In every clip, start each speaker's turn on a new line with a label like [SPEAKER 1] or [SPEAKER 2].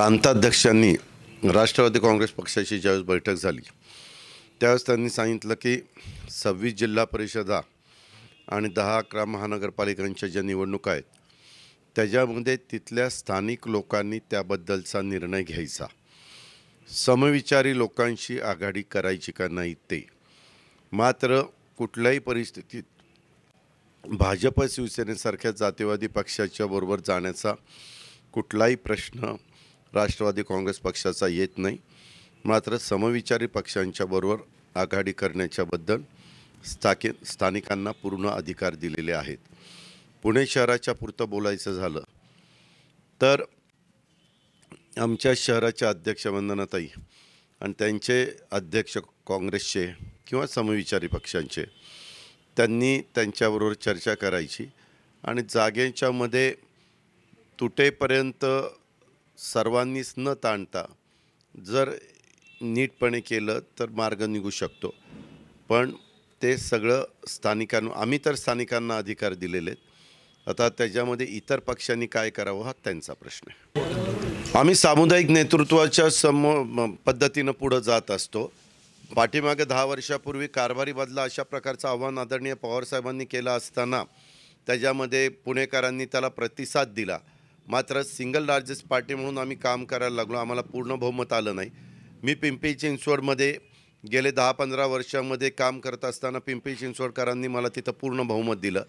[SPEAKER 1] प्रांताध्यक्षांनी राष्ट्रवादी काँग्रेस पक्षाची ज्यावेळेस बैठक झाली त्यावेळेस त्यांनी सांगितलं की सव्वीस जिल्हा परिषदा आणि दहा अकरा महानगरपालिकांच्या ज्या निवडणुका आहेत त्याच्यामध्ये तिथल्या स्थानिक लोकांनी त्याबद्दलचा निर्णय घ्यायचा समविचारी लोकांशी आघाडी करायची का नाही ते मात्र कुठल्याही परिस्थितीत भाजप शिवसेनेसारख्या जातीवादी पक्षाच्या बरोबर जाण्याचा कुठलाही प्रश्न राष्ट्रवादी काँग्रेस पक्षाचा येत नाही मात्र समविचारी पक्षांच्याबरोबर आघाडी करण्याच्याबद्दल स्थाके स्थानिकांना पूर्ण अधिकार दिलेले आहेत पुणे शहराच्या पुरतं बोलायचं झालं तर आमच्या शहराच्या अध्यक्ष वंदनाताई आणि त्यांचे अध्यक्ष काँग्रेसचे किंवा समविचारी पक्षांचे त्यांनी त्यांच्याबरोबर चर्चा करायची आणि जागेच्यामध्ये तुटेपर्यंत सर्वांनीच न ताणता जर नीटपणे केलं तर मार्ग निघू शकतो पण ते सगळं स्थानिकांना आम्ही तर स्थानिकांना अधिकार दिलेले आहेत आता त्याच्यामध्ये इतर पक्षांनी काय करावं हा त्यांचा प्रश्न आहे आम्ही सामुदायिक नेतृत्वाच्या सम पद्धतीनं पुढं जात असतो पाठीमागे दहा वर्षापूर्वी कारभारी बदला अशा प्रकारचं आव्हान आदरणीय पवारसाहेबांनी केलं असताना त्याच्यामध्ये पुणेकरांनी त्याला प्रतिसाद दिला मात्र सिंगल लार्जेस्ट पार्टी म्हणून आम्ही काम करायला लागलो आम्हाला पूर्ण बहुमत आलं नाही मी पिंपरी चिंचवडमध्ये गेले दहा पंधरा वर्षामध्ये काम करत असताना पिंपरी चिंचवडकरांनी मला तिथं पूर्ण बहुमत दिलं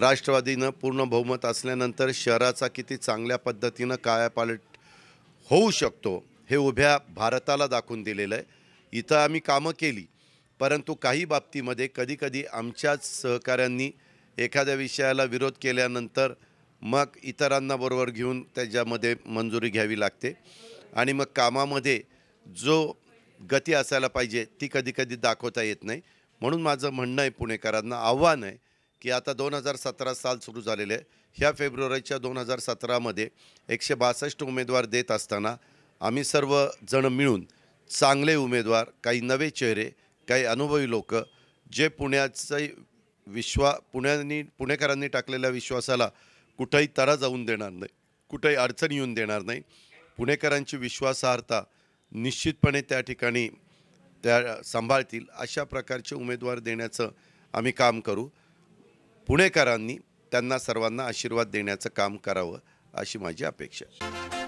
[SPEAKER 1] राष्ट्रवादीनं पूर्ण बहुमत असल्यानंतर शहराचा किती चांगल्या पद्धतीनं कायापालट होऊ शकतो हे उभ्या भारताला दाखवून दिलेलं आहे इथं आम्ही कामं केली परंतु काही बाबतीमध्ये कधीकधी आमच्याच सहकाऱ्यांनी एखाद्या विषयाला विरोध केल्यानंतर मग इतरांना बरोबर घेऊन त्याच्यामध्ये मंजुरी घ्यावी लागते आणि मग कामामध्ये जो गती असायला पाहिजे ती कधी कधी दाखवता येत नाही म्हणून माझं म्हणणं आहे पुणेकरांना आव्हान आहे की आता दोन हजार सतरा साल सुरू झालेले आहे ह्या फेब्रुवारीच्या दोन हजार सतरामध्ये एकशे बासष्ट उमेदवार देत असताना आम्ही सर्वजण मिळून चांगले उमेदवार काही नवे चेहरे काही अनुभवी लोक जे पुण्याचं विश्वा पुण्यानी पुणेकरांनी टाकलेल्या विश्वासाला कुठंही तरा जाऊन देणार नाही कुठंही अडचण येऊन देणार नाही पुणेकरांची विश्वासार्हता निश्चितपणे त्या ठिकाणी त्या सांभाळतील अशा प्रकारचे उमेदवार देण्याचं आम्ही काम करू पुणेकरांनी त्यांना सर्वांना आशीर्वाद देण्याचं काम करावं अशी माझी अपेक्षा आहे